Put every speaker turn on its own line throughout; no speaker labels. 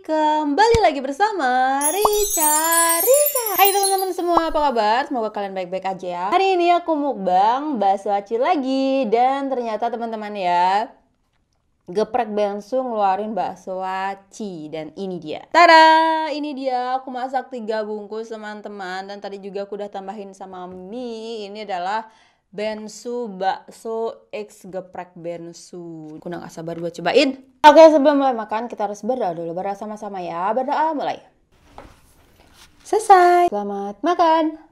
kembali lagi bersama Rica Rica Hai teman-teman semua, apa kabar? Semoga kalian baik-baik aja ya Hari ini aku mukbang bakso aci lagi Dan ternyata teman-teman ya geprek bensu ngeluarin bakso aci dan ini dia tada ini dia aku masak tiga bungkus teman-teman dan tadi juga aku udah tambahin sama mie ini adalah Bensu bakso X geprek bensu. Aku gak sabar buat cobain. Oke sebelum mulai makan kita harus berdoa dulu. Berdoa sama-sama ya. Berdoa mulai. Selesai. Selamat makan.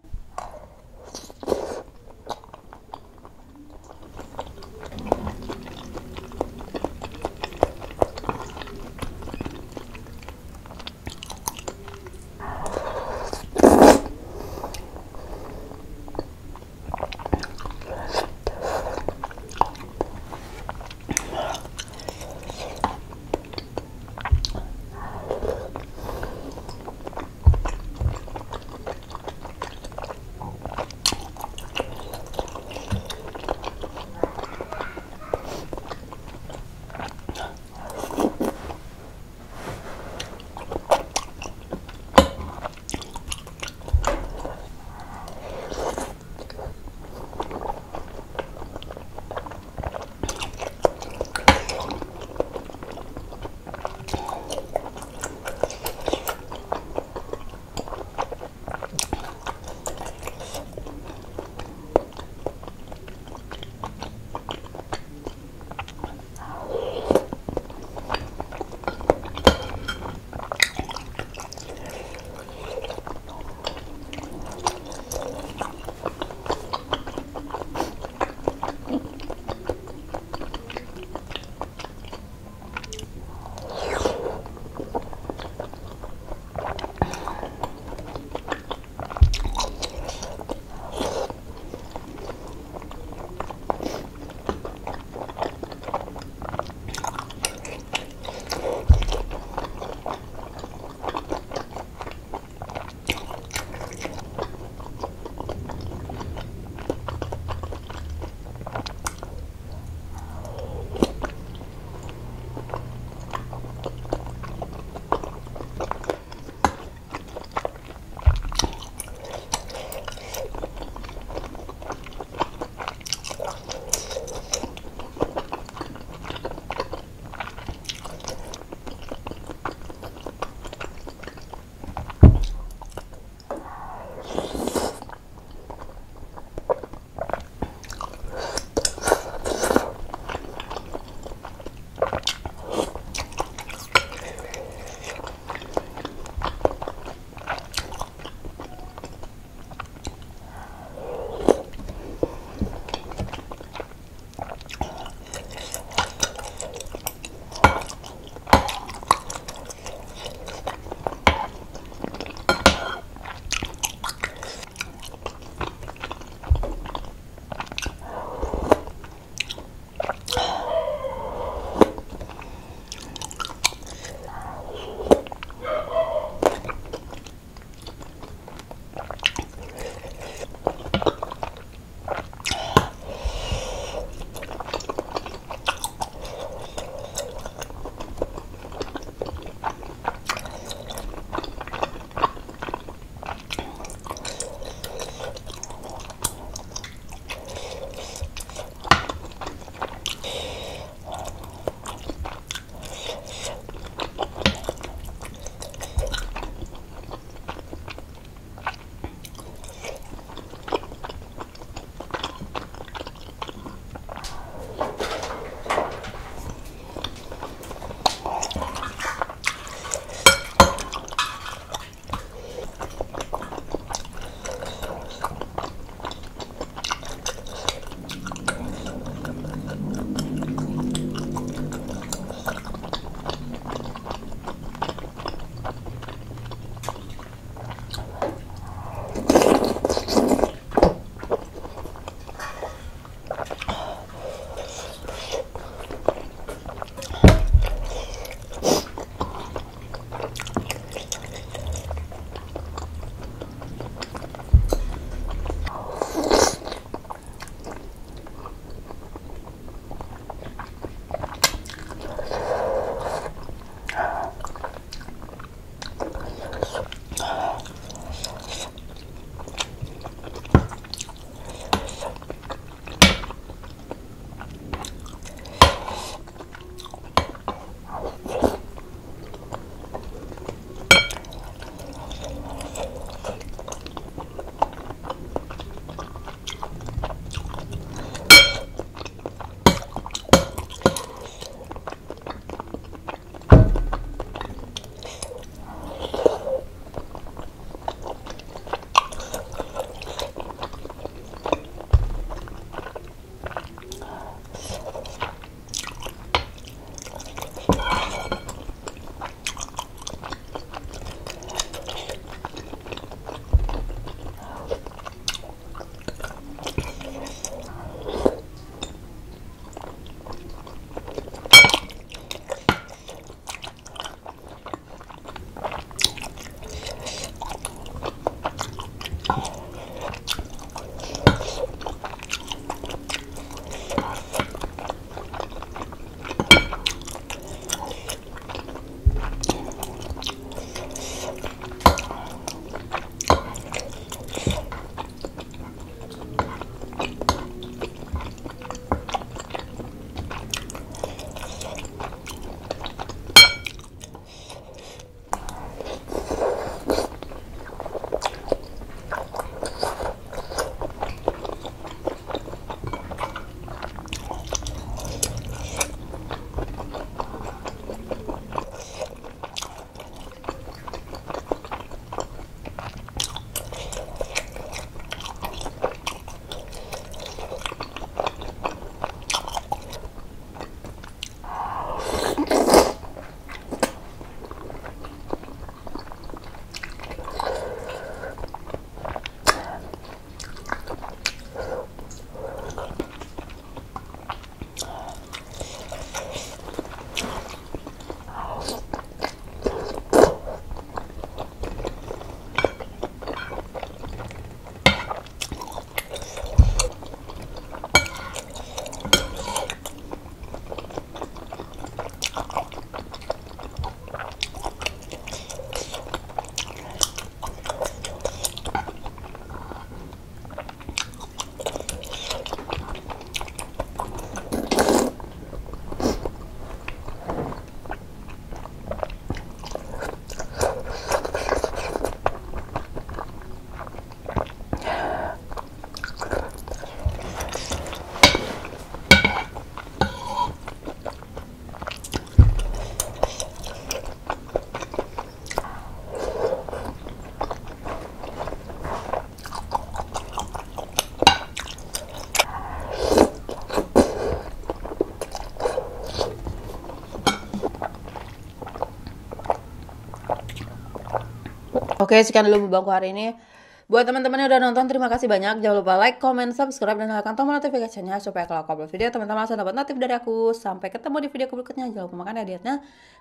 Oke, sekian dulu bebanku hari ini. Buat teman-teman yang udah nonton, terima kasih banyak. Jangan lupa like, comment, subscribe, dan nyalakan tombol notifikasinya supaya kalau aku upload video, teman-teman langsung dapat notif dari aku. Sampai ketemu di video berikutnya. Jangan lupa makan ya, dietnya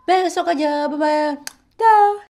Besok aja. Bye-bye. Dah.